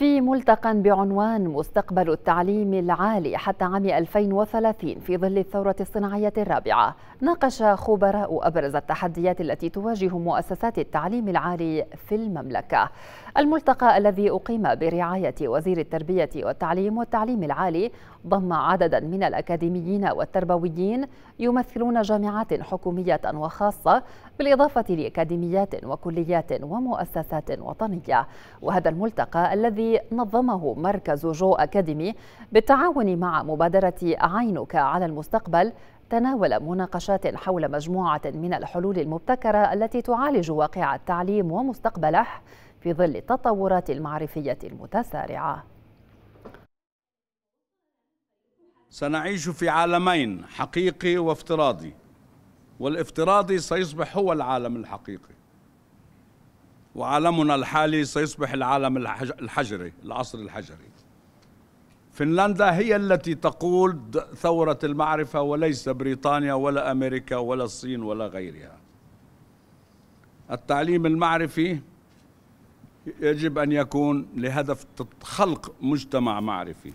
في ملتقى بعنوان مستقبل التعليم العالي حتى عام 2030 في ظل الثورة الصناعية الرابعة ناقش خبراء أبرز التحديات التي تواجه مؤسسات التعليم العالي في المملكة الملتقى الذي أقيم برعاية وزير التربية والتعليم والتعليم العالي ضم عددا من الأكاديميين والتربويين يمثلون جامعات حكومية وخاصة بالإضافة لأكاديميات وكليات ومؤسسات وطنية وهذا الملتقى الذي نظمه مركز جو أكاديمي بالتعاون مع مبادرة عينك على المستقبل تناول مناقشات حول مجموعة من الحلول المبتكرة التي تعالج واقع التعليم ومستقبله في ظل التطورات المعرفية المتسارعة. سنعيش في عالمين حقيقي وافتراضي والافتراضي سيصبح هو العالم الحقيقي وعالمنا الحالي سيصبح العالم الحجري العصر الحجري فنلندا هي التي تقود ثورة المعرفة وليس بريطانيا ولا أمريكا ولا الصين ولا غيرها التعليم المعرفي يجب أن يكون لهدف خلق مجتمع معرفي